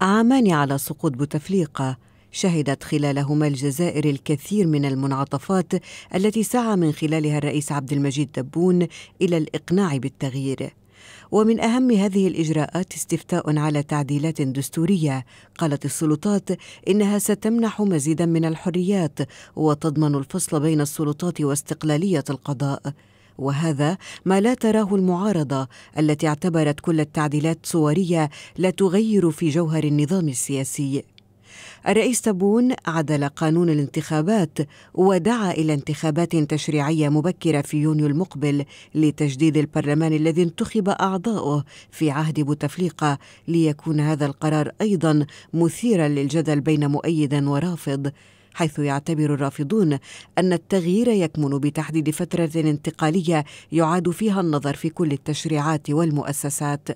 عامان على سقوط بوتفليقة شهدت خلالهما الجزائر الكثير من المنعطفات التي سعى من خلالها الرئيس عبد المجيد دبون إلى الإقناع بالتغيير ومن أهم هذه الإجراءات استفتاء على تعديلات دستورية قالت السلطات إنها ستمنح مزيدا من الحريات وتضمن الفصل بين السلطات واستقلالية القضاء وهذا ما لا تراه المعارضه التي اعتبرت كل التعديلات صوريه لا تغير في جوهر النظام السياسي الرئيس تبون عدل قانون الانتخابات ودعا الى انتخابات تشريعيه مبكره في يونيو المقبل لتجديد البرلمان الذي انتخب اعضاؤه في عهد بوتفليقه ليكون هذا القرار ايضا مثيرا للجدل بين مؤيد ورافض حيث يعتبر الرافضون أن التغيير يكمن بتحديد فترة انتقالية يعاد فيها النظر في كل التشريعات والمؤسسات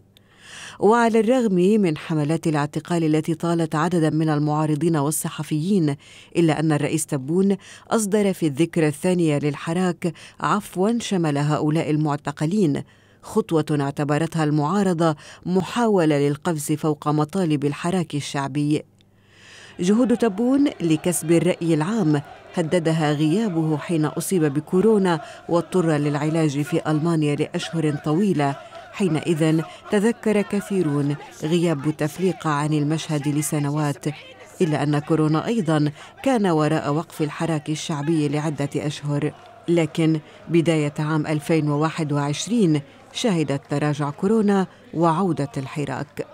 وعلى الرغم من حملات الاعتقال التي طالت عددا من المعارضين والصحفيين الا ان الرئيس تبون اصدر في الذكرى الثانيه للحراك عفوا شمل هؤلاء المعتقلين خطوه اعتبرتها المعارضه محاوله للقفز فوق مطالب الحراك الشعبي جهود تبون لكسب الرأي العام هددها غيابه حين أصيب بكورونا واضطر للعلاج في ألمانيا لأشهر طويلة حينئذ تذكر كثيرون غياب بوتفليقة عن المشهد لسنوات إلا أن كورونا أيضا كان وراء وقف الحراك الشعبي لعدة أشهر لكن بداية عام 2021 شهدت تراجع كورونا وعودة الحراك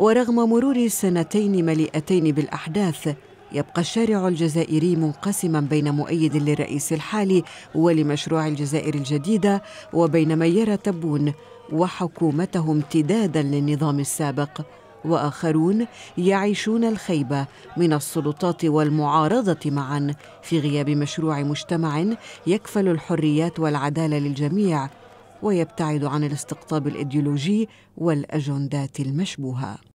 ورغم مرور سنتين مليئتين بالأحداث يبقى الشارع الجزائري منقسما بين مؤيد للرئيس الحالي ولمشروع الجزائر الجديدة وبين من يرى تبون وحكومته امتدادا للنظام السابق واخرون يعيشون الخيبه من السلطات والمعارضه معا في غياب مشروع مجتمع يكفل الحريات والعداله للجميع ويبتعد عن الاستقطاب الايديولوجي والاجندات المشبوهه